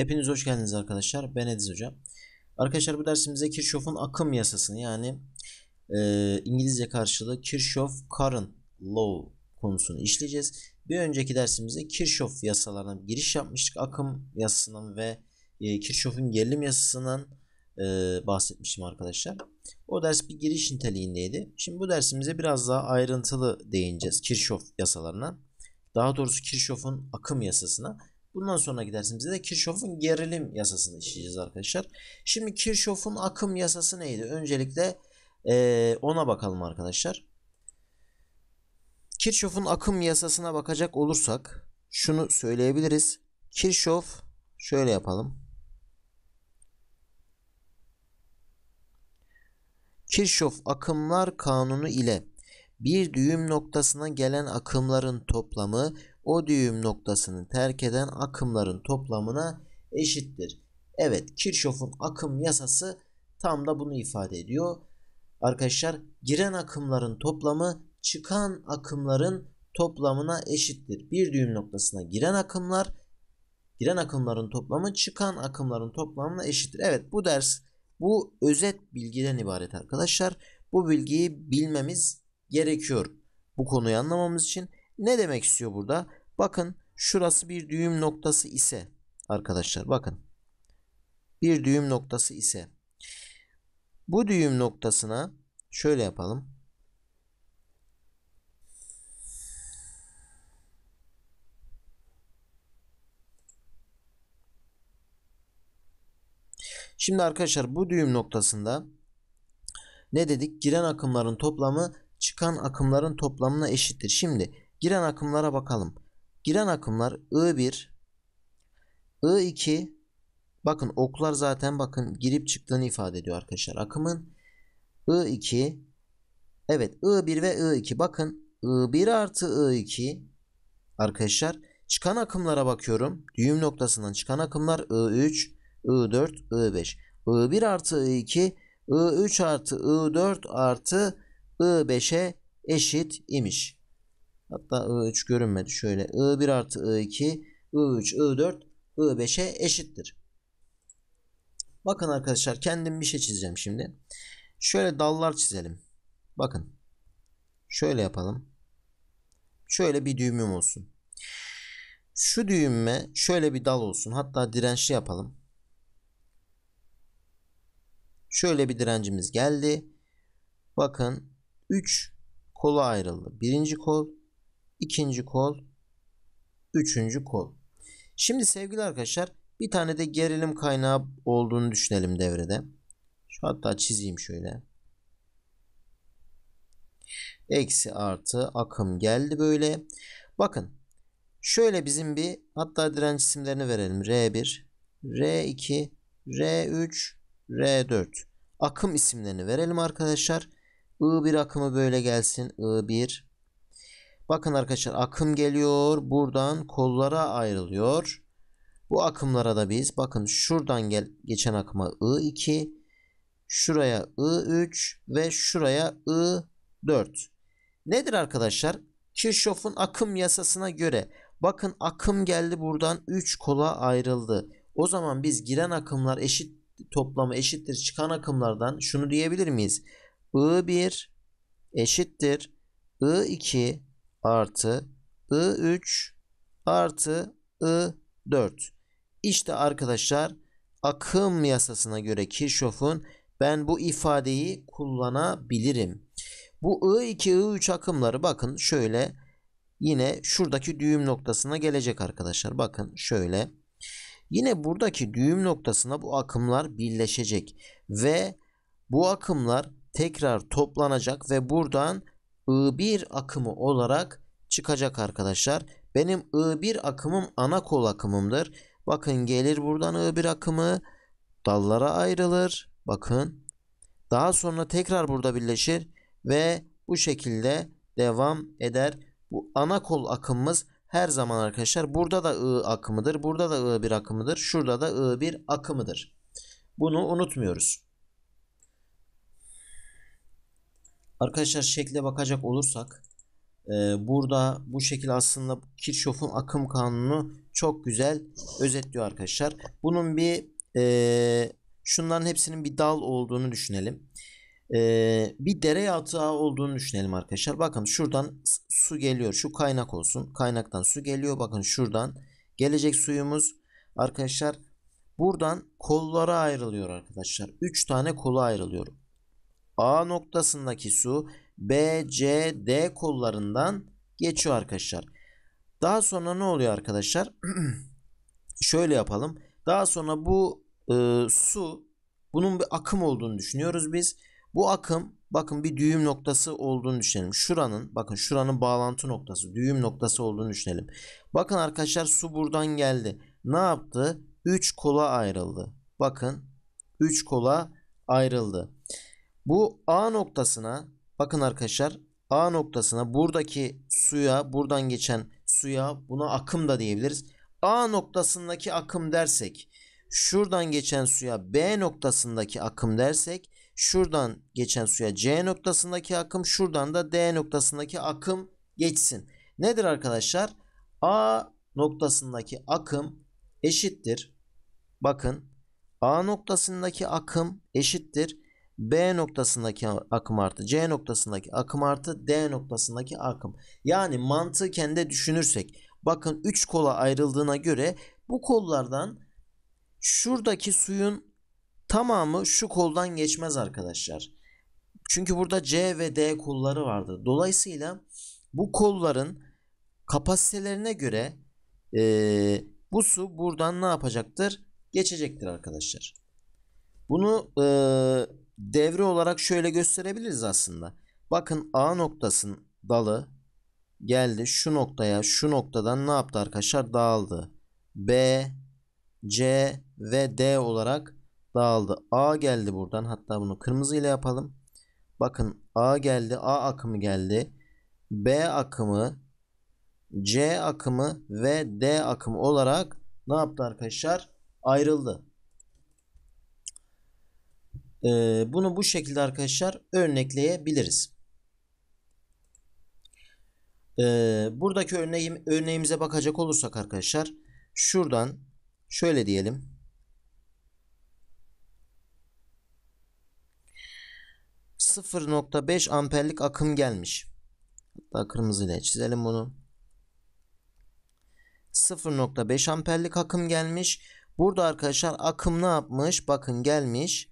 Hepiniz hoş geldiniz arkadaşlar. Ben Ediz hocam. Arkadaşlar bu dersimizde Kirchhoff'un akım yasasını yani e, İngilizce karşılığı Kirchhoff Current Law konusunu işleyeceğiz. Bir önceki dersimizde Kirchhoff yasalarına giriş yapmıştık. Akım yasasının ve e, Kirchhoff'un gerilim yasasından e, bahsetmiştim arkadaşlar. O ders bir giriş niteliğindeydi. Şimdi bu dersimize biraz daha ayrıntılı değineceğiz Kirchhoff yasalarına. Daha doğrusu Kirchhoff'un akım yasasına. Bundan sonra dersimizde de Kirchhoff'un gerilim yasasını işleyeceğiz arkadaşlar. Şimdi Kirchhoff'un akım yasası neydi? Öncelikle ee, ona bakalım arkadaşlar. Kirchhoff'un akım yasasına bakacak olursak şunu söyleyebiliriz. Kirchhoff şöyle yapalım. Kirchhoff akımlar kanunu ile bir düğüm noktasına gelen akımların toplamı o düğüm noktasını terk eden akımların toplamına eşittir. Evet Kirchhoff'un akım yasası tam da bunu ifade ediyor. Arkadaşlar giren akımların toplamı çıkan akımların toplamına eşittir. Bir düğüm noktasına giren akımlar giren akımların toplamı çıkan akımların toplamına eşittir. Evet bu ders bu özet bilgiden ibaret arkadaşlar. Bu bilgiyi bilmemiz gerekiyor. Bu konuyu anlamamız için ne demek istiyor burada? Bakın şurası bir düğüm noktası ise arkadaşlar bakın bir düğüm noktası ise bu düğüm noktasına şöyle yapalım. Şimdi arkadaşlar bu düğüm noktasında ne dedik? Giren akımların toplamı çıkan akımların toplamına eşittir. Şimdi giren akımlara bakalım. Giren akımlar I1, I2 bakın oklar zaten bakın girip çıktığını ifade ediyor arkadaşlar. Akımın I2 evet I1 ve I2 bakın I1 artı I2 arkadaşlar çıkan akımlara bakıyorum. Düğüm noktasından çıkan akımlar I3, I4, I5. I1 artı I2 I3 artı I4 artı I5'e eşit imiş. Hatta I3 görünmedi. Şöyle I1 artı I2, I3, I4, I5'e eşittir. Bakın arkadaşlar kendim bir şey çizeceğim şimdi. Şöyle dallar çizelim. Bakın. Şöyle yapalım. Şöyle bir düğümüm olsun. Şu düğümme şöyle bir dal olsun. Hatta dirençli yapalım. Şöyle bir direncimiz geldi. Bakın 3 kola ayrıldı. Birinci kol, ikinci kol, üçüncü kol. Şimdi sevgili arkadaşlar bir tane de gerilim kaynağı olduğunu düşünelim devrede. Şu hatta çizeyim şöyle. Eksi artı akım geldi böyle. Bakın şöyle bizim bir hatta direnç isimlerini verelim. R1, R2, R3, R4. Akım isimlerini verelim arkadaşlar. I1 akımı böyle gelsin. I1, Bakın arkadaşlar akım geliyor. Buradan kollara ayrılıyor. Bu akımlara da biz bakın şuradan gel geçen akıma I2, şuraya I3 ve şuraya I4. Nedir arkadaşlar? Kirchhoff'un akım yasasına göre bakın akım geldi buradan 3 kola ayrıldı. O zaman biz giren akımlar eşit toplamı eşittir çıkan akımlardan şunu diyebilir miyiz? I1 eşittir I2 artı I3 artı I4. İşte arkadaşlar akım yasasına göre Kirchhoff'un ben bu ifadeyi kullanabilirim. Bu I2, I3 akımları bakın şöyle yine şuradaki düğüm noktasına gelecek arkadaşlar. Bakın şöyle. Yine buradaki düğüm noktasına bu akımlar birleşecek ve bu akımlar tekrar toplanacak ve buradan I1 akımı olarak çıkacak arkadaşlar. Benim I1 akımım ana kol akımımdır. Bakın gelir buradan I1 akımı dallara ayrılır. Bakın. Daha sonra tekrar burada birleşir ve bu şekilde devam eder. Bu ana kol akımımız her zaman arkadaşlar burada da I akımıdır. Burada da I1 akımıdır. Şurada da I1 akımıdır. Bunu unutmuyoruz. Arkadaşlar şekle bakacak olursak ee, burada bu şekil aslında Kirchhoff'un akım kanunu çok güzel özetliyor arkadaşlar. Bunun bir e, şunların hepsinin bir dal olduğunu düşünelim. E, bir dere yatağı olduğunu düşünelim arkadaşlar. Bakın şuradan su geliyor. Şu kaynak olsun. Kaynaktan su geliyor. Bakın şuradan gelecek suyumuz arkadaşlar buradan kollara ayrılıyor arkadaşlar. 3 tane kola ayrılıyor. A noktasındaki su B, C, D kollarından geçiyor arkadaşlar. Daha sonra ne oluyor arkadaşlar? Şöyle yapalım. Daha sonra bu e, su bunun bir akım olduğunu düşünüyoruz biz. Bu akım bakın bir düğüm noktası olduğunu düşünelim. Şuranın bakın şuranın bağlantı noktası düğüm noktası olduğunu düşünelim. Bakın arkadaşlar su buradan geldi. Ne yaptı? 3 kola ayrıldı. Bakın 3 kola ayrıldı. Bu A noktasına Bakın arkadaşlar A noktasına buradaki suya buradan geçen suya buna akım da diyebiliriz. A noktasındaki akım dersek şuradan geçen suya B noktasındaki akım dersek şuradan geçen suya C noktasındaki akım şuradan da D noktasındaki akım geçsin. Nedir arkadaşlar? A noktasındaki akım eşittir. Bakın A noktasındaki akım eşittir. B noktasındaki akım artı C noktasındaki akım artı D noktasındaki akım. Yani mantığı kendi düşünürsek bakın 3 kola ayrıldığına göre bu kollardan şuradaki suyun tamamı şu koldan geçmez arkadaşlar. Çünkü burada C ve D kolları vardı. Dolayısıyla bu kolların kapasitelerine göre e, bu su buradan ne yapacaktır? Geçecektir arkadaşlar. Bunu e, devre olarak şöyle gösterebiliriz aslında. Bakın A noktasının dalı geldi şu noktaya şu noktadan ne yaptı arkadaşlar dağıldı. B, C ve D olarak dağıldı. A geldi buradan hatta bunu kırmızı ile yapalım. Bakın A geldi A akımı geldi. B akımı C akımı ve D akımı olarak ne yaptı arkadaşlar ayrıldı. Ee, bunu bu şekilde arkadaşlar örnekleyebiliriz. Ee, buradaki örneğim, örneğimize bakacak olursak arkadaşlar şuradan şöyle diyelim. ...0.5 amperlik akım gelmiş. Hatta kırmızıyla çizelim bunu. 0.5 amperlik akım gelmiş. Burada arkadaşlar akım ne yapmış? Bakın gelmiş.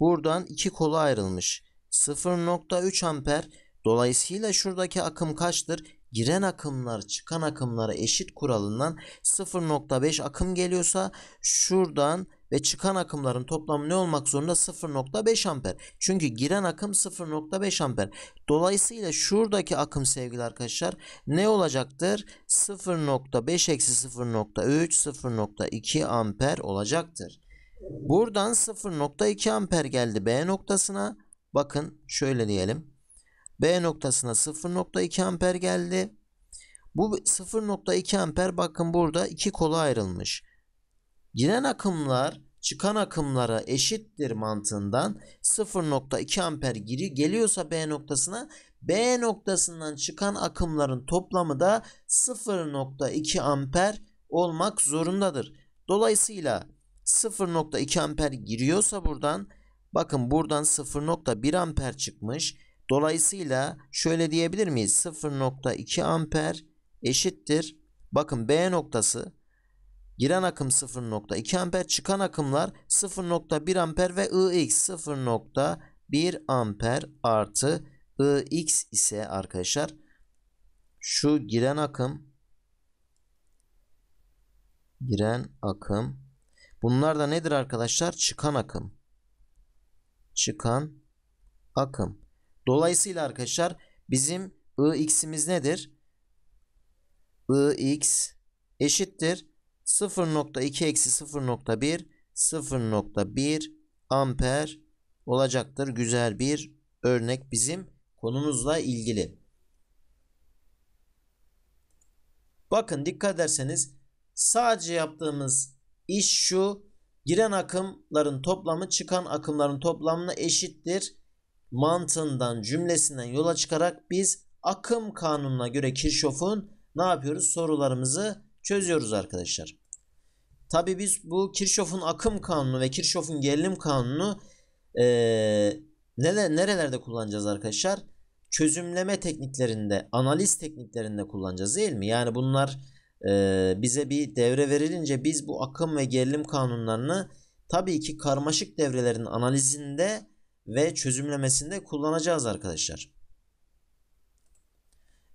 Buradan iki kola ayrılmış. 0.3 amper. Dolayısıyla şuradaki akım kaçtır? Giren akımlar çıkan akımlara eşit kuralından 0.5 akım geliyorsa şuradan ve çıkan akımların toplamı ne olmak zorunda? 0.5 amper. Çünkü giren akım 0.5 amper. Dolayısıyla şuradaki akım sevgili arkadaşlar ne olacaktır? 0.5 eksi 0.3 0.2 amper olacaktır. Buradan 0.2 amper geldi B noktasına. Bakın şöyle diyelim. B noktasına 0.2 amper geldi. Bu 0.2 amper bakın burada iki kola ayrılmış. Giren akımlar çıkan akımlara eşittir mantığından 0.2 amper giri geliyorsa B noktasına B noktasından çıkan akımların toplamı da 0.2 amper olmak zorundadır. Dolayısıyla 0.2 amper giriyorsa buradan bakın buradan 0.1 amper çıkmış. Dolayısıyla şöyle diyebilir miyiz? 0.2 amper eşittir. Bakın B noktası giren akım 0.2 amper çıkan akımlar 0.1 amper ve Ix 0.1 amper artı Ix ise arkadaşlar şu giren akım giren akım Bunlar da nedir arkadaşlar? Çıkan akım. Çıkan akım. Dolayısıyla arkadaşlar bizim Ix'imiz nedir? Ix eşittir 0.2 eksi 0.1 0.1 amper olacaktır. Güzel bir örnek bizim konumuzla ilgili. Bakın dikkat ederseniz sadece yaptığımız iş şu. Giren akımların toplamı çıkan akımların toplamına eşittir. Mantığından cümlesinden yola çıkarak biz akım kanununa göre Kirchhoff'un ne yapıyoruz? Sorularımızı çözüyoruz arkadaşlar. Tabi biz bu Kirchhoff'un akım kanunu ve Kirchhoff'un gerilim kanunu e, neler, nerelerde kullanacağız arkadaşlar? Çözümleme tekniklerinde, analiz tekniklerinde kullanacağız değil mi? Yani bunlar ee, bize bir devre verilince biz bu akım ve gerilim kanunlarını tabii ki karmaşık devrelerin analizinde ve çözümlemesinde kullanacağız arkadaşlar.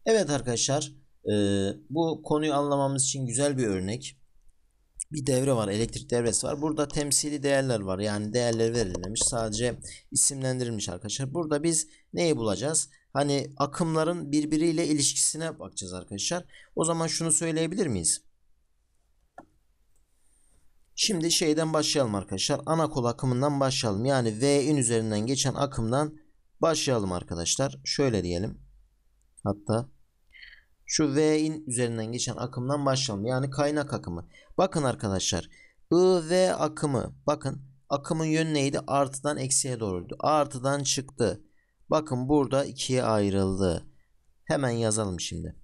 Evet arkadaşlar e, bu konuyu anlamamız için güzel bir örnek. Bir devre var elektrik devresi var. Burada temsili değerler var yani değerleri verilmemiş sadece isimlendirilmiş arkadaşlar. Burada biz neyi bulacağız? hani akımların birbiriyle ilişkisine bakacağız arkadaşlar. O zaman şunu söyleyebilir miyiz? Şimdi şeyden başlayalım arkadaşlar. Ana kol akımından başlayalım. Yani V'in üzerinden geçen akımdan başlayalım arkadaşlar. Şöyle diyelim. Hatta şu V'in üzerinden geçen akımdan başlayalım. Yani kaynak akımı. Bakın arkadaşlar. I V akımı. Bakın akımın yönü neydi? Artıdan eksiye doğruydu. Artıdan çıktı. Bakın burada ikiye ayrıldı. Hemen yazalım şimdi.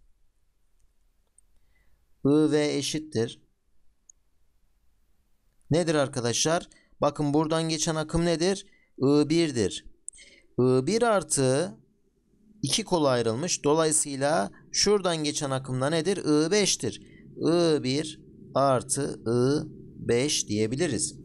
I ve eşittir. Nedir arkadaşlar? Bakın buradan geçen akım nedir? I1'dir. I1 artı iki kola ayrılmış. Dolayısıyla şuradan geçen akımda nedir? I5'tir. I1 artı I5 diyebiliriz.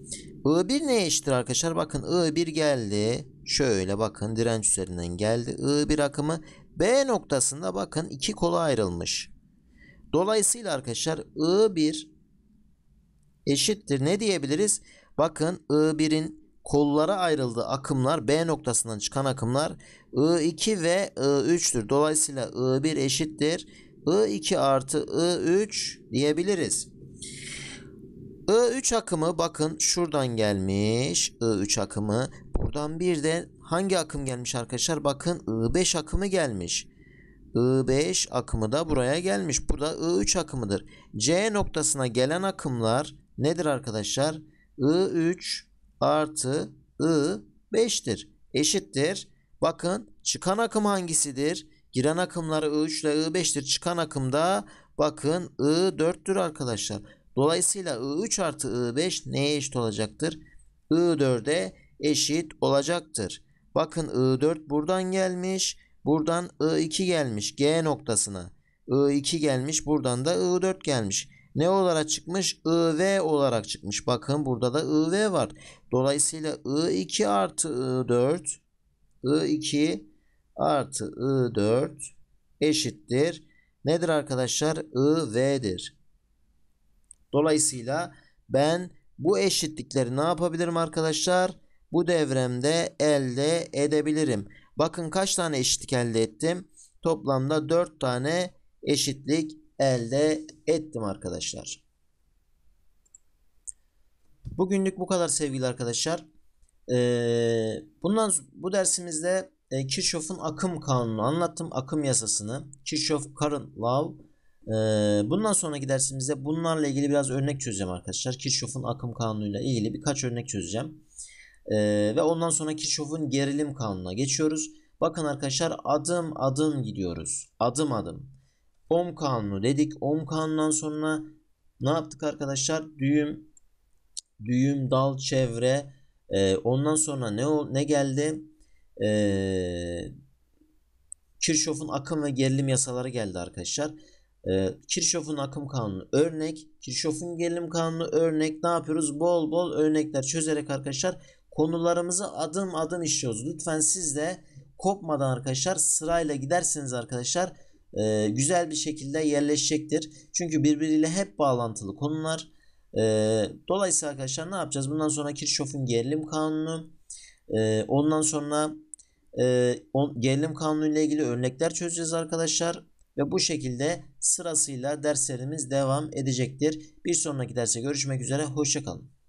I1 neye eşittir arkadaşlar? Bakın I1 geldi. Şöyle bakın direnç üzerinden geldi. I1 akımı B noktasında bakın iki kola ayrılmış. Dolayısıyla arkadaşlar i bir eşittir. Ne diyebiliriz? Bakın i birin kollara ayrıldığı akımlar B noktasından çıkan akımlar i iki ve i üçtür. Dolayısıyla i bir eşittir. I2 artı I3 diyebiliriz. I3 akımı bakın şuradan gelmiş. I3 akımı. Buradan bir de hangi akım gelmiş arkadaşlar? Bakın I5 akımı gelmiş. I5 akımı da buraya gelmiş. Burada I3 akımıdır. C noktasına gelen akımlar nedir arkadaşlar? I3 artı I5'tir. Eşittir. Bakın çıkan akım hangisidir? Giren akımlar I3 ile I5'tir. Çıkan akım da bakın I4'tür arkadaşlar. Dolayısıyla I3 artı I5 neye eşit olacaktır? I4'e eşit olacaktır. Bakın I4 buradan gelmiş. Buradan I2 gelmiş G noktasına. I2 gelmiş. Buradan da I4 gelmiş. Ne olarak çıkmış? IV olarak çıkmış. Bakın burada da IV var. Dolayısıyla I2 artı I4 I2 artı I4 eşittir. Nedir arkadaşlar? IV'dir. Dolayısıyla ben bu eşitlikleri ne yapabilirim arkadaşlar? Bu devremde elde edebilirim. Bakın kaç tane eşitlik elde ettim? Toplamda 4 tane eşitlik elde ettim arkadaşlar. Bugünlük bu kadar sevgili arkadaşlar. Ee, bundan bu dersimizde e, Kirchhoff'un akım kanunu anlattım. Akım yasasını. Kirchhoff, Karın, Law bundan sonra dersimizde bunlarla ilgili biraz örnek çözeceğim arkadaşlar. Kirchhoff'un akım kanunuyla ilgili birkaç örnek çözeceğim. ve ondan sonra Kirchhoff'un gerilim kanununa geçiyoruz. Bakın arkadaşlar adım adım gidiyoruz. Adım adım. Ohm kanunu dedik. Ohm kanundan sonra ne yaptık arkadaşlar? Düğüm, düğüm, dal, çevre. ondan sonra ne ne geldi? Ee, Kirchhoff'un akım ve gerilim yasaları geldi arkadaşlar e, Kirchhoff'un akım kanunu örnek, Kirchhoff'un gerilim kanunu örnek ne yapıyoruz? Bol bol örnekler çözerek arkadaşlar konularımızı adım adım işliyoruz. Lütfen siz de kopmadan arkadaşlar sırayla giderseniz arkadaşlar e, güzel bir şekilde yerleşecektir. Çünkü birbiriyle hep bağlantılı konular. E, dolayısıyla arkadaşlar ne yapacağız? Bundan sonra Kirchhoff'un gerilim kanunu e, ondan sonra e, on, gerilim kanunu ile ilgili örnekler çözeceğiz arkadaşlar. Ve bu şekilde sırasıyla derslerimiz devam edecektir. Bir sonraki derse görüşmek üzere. Hoşçakalın.